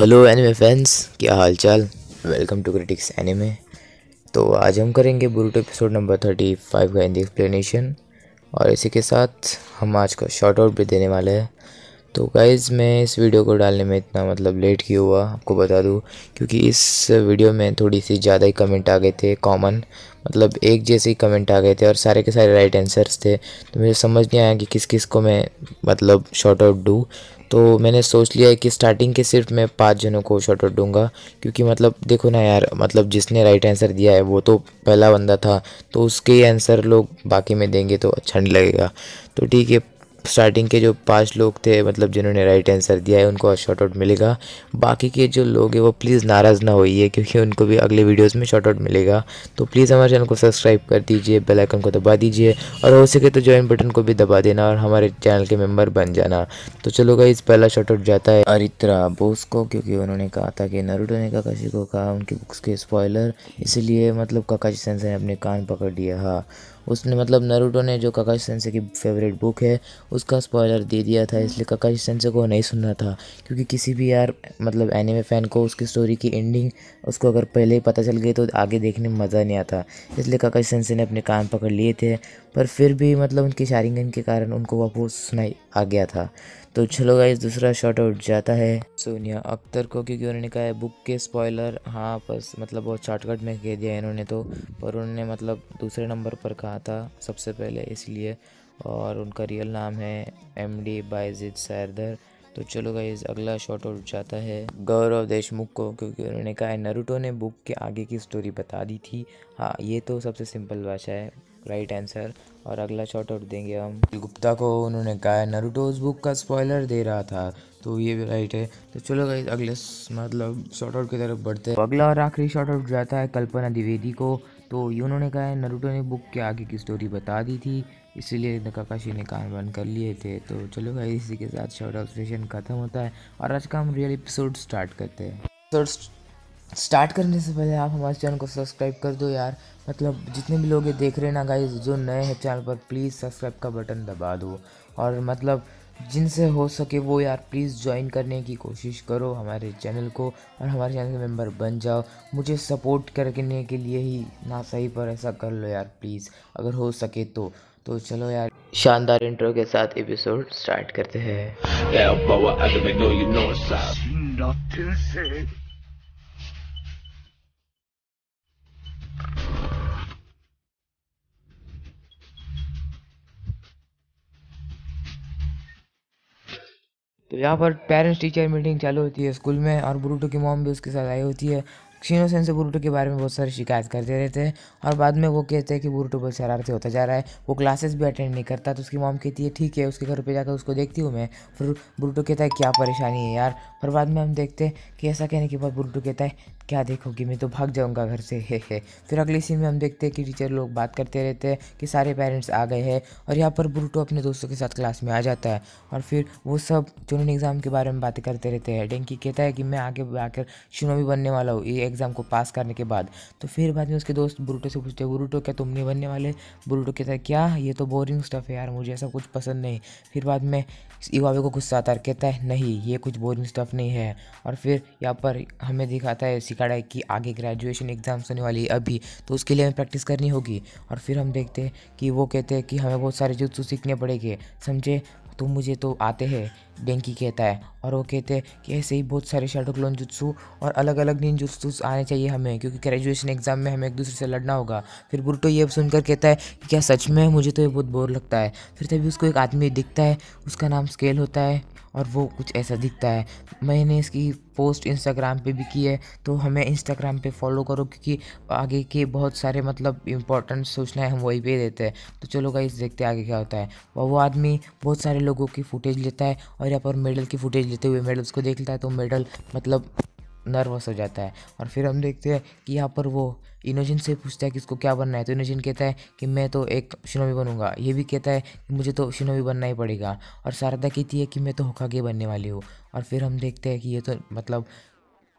hello anime fans क्या हाल चाल welcome to critics anime तो आज हम करेंगे Boruto episode number thirty five का हिंदी एक्सप्लेनेशन और इसी के साथ हम आज का शॉर्ट आउट भी देने वाले हैं तो गाइज़ मैं इस वीडियो को डालने में इतना मतलब लेट क्यों हुआ आपको बता दूँ क्योंकि इस वीडियो में थोड़ी सी ज़्यादा ही कमेंट आ गए थे कॉमन मतलब एक जैसे ही कमेंट आ गए थे और सारे के सारे राइट आंसर्स थे तो मुझे समझ नहीं आया कि किस किस को मैं मतलब शॉर्ट आउट दूँ तो मैंने सोच लिया है कि स्टार्टिंग के सिर्फ मैं पाँच जनों को शॉर्ट आउट दूंगा क्योंकि मतलब देखो ना यार मतलब जिसने राइट आंसर दिया है वो तो पहला बंदा था तो उसके आंसर लोग बाकी में देंगे तो अच्छा नहीं लगेगा तो ठीक है स्टार्टिंग के जो पाँच लोग थे मतलब जिन्होंने राइट आंसर दिया है उनको शॉर्ट आउट मिलेगा बाकी के जो लोग हैं वो प्लीज़ नाराज़ ना होइए क्योंकि उनको भी अगले वीडियोस में शॉर्ट आउट मिलेगा तो प्लीज़ हमारे चैनल को सब्सक्राइब कर दीजिए बेल आइकन को दबा दीजिए और हो सके तो ज्वाइन बटन को भी दबा देना और हमारे चैनल के मेम्बर बन जाना तो चलो गाइज पहला शॉर्ट आउट जाता है अरित्रा बोस को क्योंकि उन्होंने कहा था कि नरूटो ने काकाशी को कहा उनकी बुक्स के स्पॉयलर इसलिए मतलब काकाशी सेंसर ने अपने कान पकड़ दिया हाँ उसने मतलब नरूटो ने जो काकाश सेंसे की फेवरेट बुक है उसका स्पॉयलर दे दिया था इसलिए काकाश सेंसे को नहीं सुनना था क्योंकि किसी भी यार मतलब एनिमे फ़ैन को उसकी स्टोरी की एंडिंग उसको अगर पहले ही पता चल गई तो आगे देखने में मज़ा नहीं आता इसलिए काकाश सेंसे ने अपने कान पकड़ लिए थे पर फिर भी मतलब उनकी शारिंगन के कारण उनको वापस सुनाई आ गया था तो चलो गाइस दूसरा शॉट आउट जाता है सोनिया अख्तर को क्योंकि उन्होंने कहा है बुक के स्पॉइलर हाँ बस मतलब बहुत शॉर्टकट में कह दिया इन्होंने तो पर उन्होंने मतलब दूसरे नंबर पर कहा था सबसे पहले इसलिए और उनका रियल नाम है एम डी बायजिद सैरदर तो चलो गाइज अगला शॉट आउट जाता है गौरव देशमुख को क्योंकि उन्होंने कहा है नरूटो ने बुक के आगे की स्टोरी बता दी थी हाँ ये तो सबसे सिंपल भाषा है राइट आंसर और अगला शॉट आउट देंगे हम गुप्ता को उन्होंने कहा है उस बुक का स्पॉइलर दे रहा था तो ये भी राइट है तो चलो गाइज अगले मतलब शॉर्ट आउट की तरफ बढ़ते हैं अगला और आखिरी शॉर्ट आउट जाता है कल्पना द्विवेदी को तो उन्होंने कहा है नरूटो ने बुक के आगे की स्टोरी बता दी थी इसीलिए नकाकाशी ने कान बंद कर लिए थे तो चलो भाई इसी के साथ शॉर्ट आउट सेशन खत्म होता है और आज का हम रियल एपिसोड स्टार्ट करते हैं स्टार्ट करने से पहले आप हमारे चैनल को सब्सक्राइब कर दो यार मतलब जितने भी लोग ये देख रहे हैं ना गाइज जो नए हैं चैनल पर प्लीज़ सब्सक्राइब का बटन दबा दो और मतलब जिनसे हो सके वो यार प्लीज़ ज्वाइन करने की कोशिश करो हमारे चैनल को और हमारे चैनल के मेम्बर बन जाओ मुझे सपोर्ट करने के लिए ही ना सही पर ऐसा कर लो यार प्लीज़ अगर हो सके तो तो चलो यार शानदार इंट्रो के साथ एपिसोड स्टार्ट करते हैं तो यहाँ पर पेरेंट्स टीचर मीटिंग चालू होती है स्कूल में और ब्रूटो की मॉम भी उसके साथ आई होती है शिनो सेन से बुरूटो के बारे में बहुत सारी शिकायत करते रहते हैं और बाद में वो कहते हैं कि बुरूटो बहुत शरारती होता जा रहा है वो क्लासेस भी अटेंड नहीं करता तो उसकी मॉम कहती है ठीक है उसके घर पे जाकर उसको देखती हूँ मैं फिर बुरूटो कहता है क्या परेशानी है यार पर बाद में हम देखते हैं कि ऐसा कहने के बाद बुरूटो कहता है क्या देखोगे मैं तो भाग जाऊंगा घर से हे हे फिर अगले सीन में हम देखते हैं कि टीचर लोग बात करते रहते हैं कि सारे पेरेंट्स आ गए हैं और यहाँ पर ब्रूटो अपने दोस्तों के साथ क्लास में आ जाता है और फिर वो सब चुनिन एग्ज़ाम के बारे में बातें करते रहते हैं डेंकी कहता है कि मैं आगे आकर शिनोबी बनने वाला हूँ ये एग्ज़ाम को पास करने के बाद तो फिर बाद में उसके दोस्त ब्रूटो से पूछते हैं ब्रूटो क्या तुम नहीं बनने वाले ब्रूटो कहता है क्या ये तो बोरिंग स्टफ़ है यार मुझे ऐसा कुछ पसंद नहीं फिर बाद में इवावे को गुस्सा आता है कहता है नहीं ये कुछ बोरिंग स्टफ नहीं है और फिर यहाँ पर हमें दिखाता है सिकाड़ा है कि आगे ग्रेजुएशन एग्ज़ाम्स होने वाली है अभी तो उसके लिए हमें प्रैक्टिस करनी होगी और फिर हम देखते हैं कि वो कहते हैं कि हमें बहुत सारे जुत्सू सीखने पड़ेंगे समझे तो मुझे तो आते हैं डेंकी कहता है और वो कहते हैं कि ऐसे ही बहुत सारे शेडो क्लोन जुत्सु और अलग अलग निन जुत्सूस आने चाहिए हमें क्योंकि ग्रेजुएशन एग्जाम में हमें एक दूसरे से लड़ना होगा फिर बुरटो ये सुनकर कहता है कि क्या सच में मुझे तो ये बहुत बोर लगता है फिर तभी उसको एक आदमी दिखता है उसका नाम स्केल होता है और वो कुछ ऐसा दिखता है मैंने इसकी पोस्ट इंस्टाग्राम पे भी की है तो हमें इंस्टाग्राम पे फॉलो करो क्योंकि आगे के बहुत सारे मतलब इंपॉर्टेंट सूचनाएं हम वही पे देते हैं तो चलो गाइस देखते हैं आगे क्या होता है वो आदमी बहुत सारे लोगों की फुटेज लेता है और यहाँ पर मेडल की फुटेज लेते हुए मेडल्स को देख लेता है तो मेडल मतलब नर्वस हो जाता है और फिर हम देखते हैं कि यहाँ पर वो इनोजिन से पूछता है कि इसको क्या बनना है तो इनोजिन कहता है कि मैं तो एक शिनोबी बनूंगा ये भी कहता है कि मुझे तो शिनोबी बनना ही पड़ेगा और शारदा कहती है कि मैं तो होकागे बनने वाली हूँ और फिर हम देखते हैं कि ये तो मतलब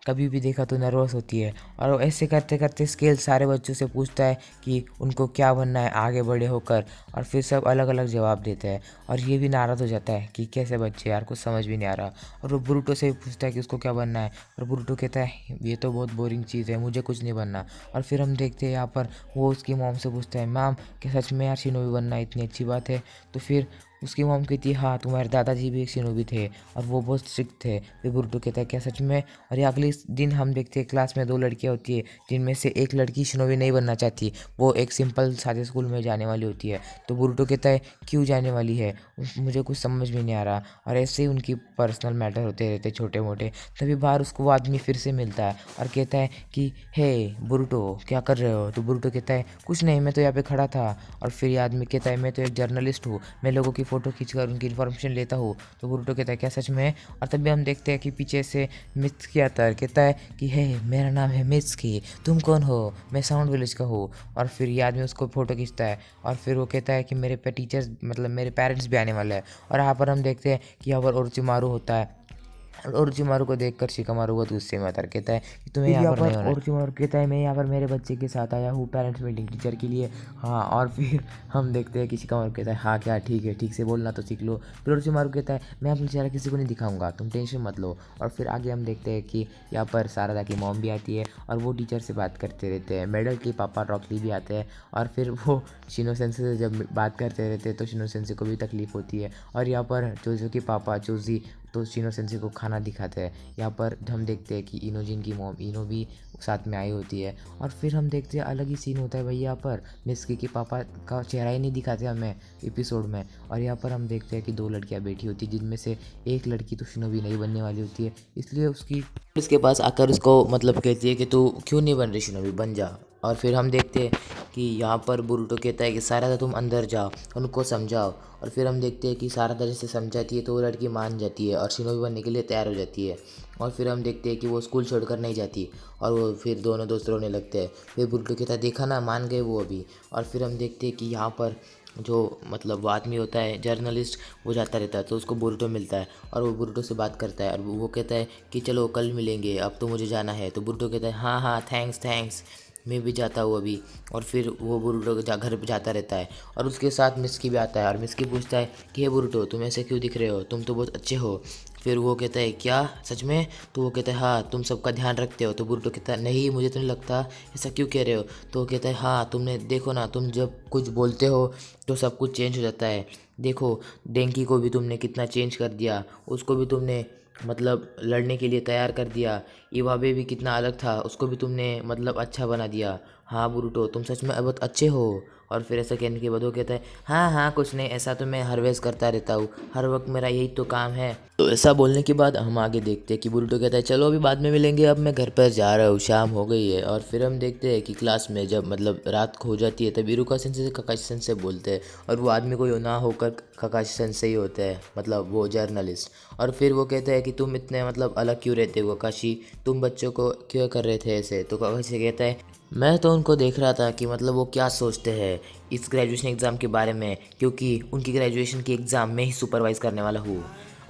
कभी भी देखा तो नर्वस होती है और ऐसे करते करते स्केल सारे बच्चों से पूछता है कि उनको क्या बनना है आगे बड़े होकर और फिर सब अलग अलग जवाब देते हैं और ये भी नाराज़ हो जाता है कि कैसे बच्चे यार कुछ समझ भी नहीं आ रहा और वो ब्रूटो से भी पूछता है कि उसको क्या बनना है और ब्रूटो कहता है ये तो बहुत बोरिंग चीज़ है मुझे कुछ नहीं बनना और फिर हम देखते हैं यहाँ पर वो उसकी मोम से पूछता है मैम क्या सच में यार शिनोबी बनना इतनी अच्छी बात है तो फिर उसकी मोम कहती है हाँ तुम्हारे दादाजी भी एक सिनोबी थे और वो बहुत स्ट्रिक्ट थे फिर बुरटू कहता है क्या सच में और ये अगले दिन हम देखते हैं क्लास में दो लड़कियाँ होती है जिनमें से एक लड़की सिनोबी नहीं बनना चाहती वो एक सिंपल सादे स्कूल में जाने वाली होती है तो बुरटू कहता है क्यों जाने वाली है मुझे कुछ समझ में नहीं आ रहा और ऐसे ही उनकी पर्सनल मैटर होते रहते छोटे मोटे तभी बाहर उसको वो आदमी फिर से मिलता है और कहता है कि हे बुरुटो क्या कर रहे हो तो बुरटो कहता है कुछ नहीं मैं तो यहाँ पे खड़ा था और फिर ये आदमी कहता है मैं तो एक जर्नलिस्ट हूँ मैं लोगों की फ़ोटो खींचकर उनकी इन्फॉर्मेशन लेता हो तो बुरुटो कहता है क्या सच में है और तभी हम देखते हैं कि पीछे से मिस्की आता है कहता है कि हे मेरा नाम है की तुम कौन हो मैं साउंड विलेज का हूँ और फिर ये आदमी उसको फ़ोटो खींचता है और फिर वो कहता है कि मेरे पे टीचर्स मतलब मेरे पेरेंट्स भी आने वाले हैं और यहाँ पर हम देखते हैं कि यहाँ पर ओरचिमारू होता है और ओरचिमारू को देख कर शिकामारू बहुत तो गुस्से में आता कहता है कि तुम्हें यहाँ पर नहीं और ओरचिमारू कहता है मैं यहाँ पर मेरे बच्चे के साथ आया हूँ पेरेंट्स मीटिंग टीचर के लिए हाँ और फिर हम देखते हैं कि शिकामारू कहता है हाँ क्या ठीक है ठीक से बोलना तो सीख लो फिर और ओरचिमारू कहता है मैं अपना चेहरा किसी को नहीं दिखाऊंगा तुम टेंशन मत लो और फिर आगे हम देखते हैं कि यहाँ पर सारदा की मोम भी आती है और वो टीचर से बात करते रहते हैं मेडल के पापा रॉकली भी आते हैं और फिर वो शिनो सेंसे से जब बात करते रहते हैं तो शिनो सेंसे को भी तकलीफ़ होती है और यहाँ पर चोजो के पापा चोजी तो शिनो सेंसी को खाना दिखाते हैं यहाँ पर हम देखते हैं कि इनोजिन की मोम इनो भी साथ में आई होती है और फिर हम देखते हैं अलग ही सीन होता है भैया यहाँ पर मिसकी के पापा का चेहरा ही नहीं दिखाते हमें एपिसोड में और यहाँ पर हम देखते हैं कि दो लड़कियाँ बैठी होती हैं जिनमें से एक लड़की तो शिनोबी नहीं बनने वाली होती है इसलिए उसकी उसके पास आकर उसको मतलब कहती है कि तू क्यों नहीं बन रही शिनोबी बन जा और फिर हम देखते हैं कि यहाँ पर बुरुटो कहता है कि सारा तुम अंदर जाओ उनको समझाओ और फिर हम देखते हैं कि सारा जैसे समझाती है तो वो लड़की मान जाती है और शिनोबी बनने के लिए तैयार हो जाती है और फिर हम देखते हैं कि वो स्कूल छोड़कर नहीं जाती और वो फिर दोनों दोस्त रोने लगते हैं फिर बुड्डू कहता है देखा ना मान गए वो अभी और फिर हम देखते हैं कि यहाँ पर जो मतलब वो आदमी होता है जर्नलिस्ट वो जाता रहता है तो उसको बुरटो मिलता है और वो बुरटो से बात करता है और वो कहता है कि चलो कल मिलेंगे अब तो मुझे जाना है तो बुरटो कहता है हाँ हाँ थैंक्स थैंक्स मैं भी जाता हूँ अभी और फिर वो बुरटो जा घर जाता रहता है और उसके साथ मिसकी भी आता है और मिसकी पूछता है कि हे बुरटो तुम ऐसे क्यों दिख रहे हो तुम तो बहुत अच्छे हो फिर वो कहता है क्या सच में तो वो कहता है हाँ तुम सबका ध्यान रखते हो तो बुरटो कहता है नहीं मुझे तो नहीं लगता ऐसा क्यों कह रहे हो तो वो कहता है हाँ तुमने देखो ना तुम जब कुछ बोलते हो तो सब कुछ चेंज हो जाता है देखो डेंकी को भी तुमने कितना चेंज कर दिया उसको भी तुमने मतलब लड़ने के लिए तैयार कर दिया इवाबे भी कितना अलग था उसको भी तुमने मतलब अच्छा बना दिया हाँ बुरूटो तुम सच में बहुत अच्छे हो और फिर ऐसा कहने के बाद वो कहता है हाँ हाँ कुछ नहीं ऐसा तो मैं हर वेज करता रहता हूँ हर वक्त मेरा यही तो काम है तो ऐसा बोलने के बाद हम आगे देखते हैं कि बुरूटो कहता है चलो अभी बाद में मिलेंगे अब मैं घर पर जा रहा हूँ शाम हो गई है और फिर हम देखते हैं कि क्लास में जब मतलब रात हो जाती है तब इरुका सेंसे से ककाशी सेंसे बोलते हैं और वो आदमी को यो ना होकर ककाशी सेंसे ही होता है मतलब वो जर्नलिस्ट और फिर वो कहता है कि तुम इतने मतलब अलग क्यों रहते हो ककाशी तुम बच्चों को क्यों कर रहे थे ऐसे तो कवर से कहता है मैं तो उनको देख रहा था कि मतलब वो क्या सोचते हैं इस ग्रेजुएशन एग्ज़ाम के बारे में क्योंकि उनकी ग्रेजुएशन की एग्ज़ाम में ही सुपरवाइज़ करने वाला हूँ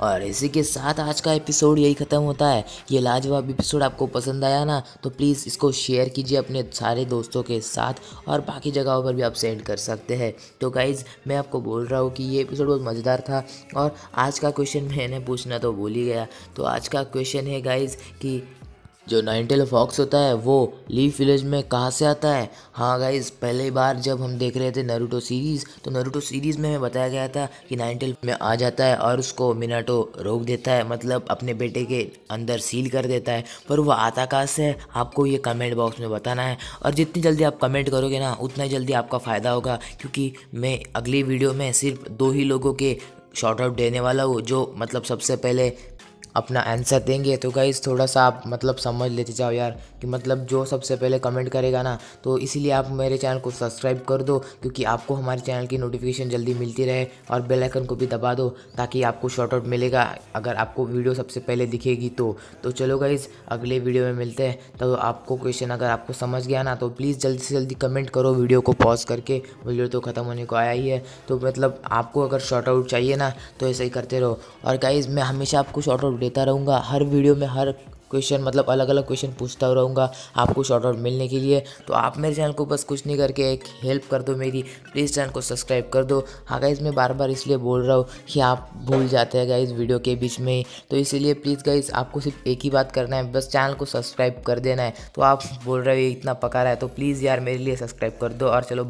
और इसी के साथ आज का एपिसोड यही ख़त्म होता है ये लाजवाब एपिसोड आपको पसंद आया ना तो प्लीज़ इसको शेयर कीजिए अपने सारे दोस्तों के साथ और बाकी जगहों पर भी आप सेंड कर सकते हैं तो गाइज़ मैं आपको बोल रहा हूँ कि ये एपिसोड बहुत मज़ेदार था और आज का क्वेश्चन मैंने पूछना तो भूल ही गया तो आज का क्वेश्चन है गाइज़ कि जो नाइन टेल फॉक्स होता है वो लीफ विलेज में कहाँ से आता है हाँ गाइज पहले बार जब हम देख रहे थे नरूटो सीरीज़ तो नरूटो सीरीज़ में हमें बताया गया था कि नाइन टेल में आ जाता है और उसको मिनाटो रोक देता है मतलब अपने बेटे के अंदर सील कर देता है पर वो आता कहाँ से है आपको ये कमेंट बॉक्स में बताना है और जितनी जल्दी आप कमेंट करोगे ना उतना जल्दी आपका फ़ायदा होगा क्योंकि मैं अगली वीडियो में सिर्फ दो ही लोगों के शॉर्ट आउट देने वाला हूँ जो मतलब सबसे पहले अपना आंसर देंगे तो गाइज़ थोड़ा सा आप मतलब समझ लेते जाओ यार कि मतलब जो सबसे पहले कमेंट करेगा ना तो इसीलिए आप मेरे चैनल को सब्सक्राइब कर दो क्योंकि आपको हमारे चैनल की नोटिफिकेशन जल्दी मिलती रहे और बेल आइकन को भी दबा दो ताकि आपको शॉर्ट आउट मिलेगा अगर आपको वीडियो सबसे पहले दिखेगी तो तो चलो गाइज़ अगले वीडियो में मिलते हैं तो आपको क्वेश्चन अगर आपको समझ गया ना तो प्लीज़ जल्दी से जल्दी कमेंट करो वीडियो को पॉज करके वीडियो तो ख़त्म होने को आया ही है तो मतलब आपको अगर शॉर्ट आउट चाहिए ना तो ऐसे ही करते रहो और गाइज़ मैं हमेशा आपको शॉर्ट आउट देता रहूँगा हर वीडियो में हर क्वेश्चन मतलब अलग अलग क्वेश्चन पूछता रहूँगा आपको शॉर्ट आउट मिलने के लिए तो आप मेरे चैनल को बस कुछ नहीं करके एक हेल्प कर दो मेरी प्लीज़ चैनल को सब्सक्राइब कर दो हाँ गाइज़ मैं बार बार इसलिए बोल रहा हूँ कि आप भूल जाते हैं गाइज़ वीडियो के बीच में ही तो इसीलिए प्लीज़ गाइज़ आपको सिर्फ एक ही बात करना है बस चैनल को सब्सक्राइब कर देना है तो आप बोल रहे हो इतना पका रहा है तो प्लीज़ यार मेरे लिए सब्सक्राइब कर दो और चलो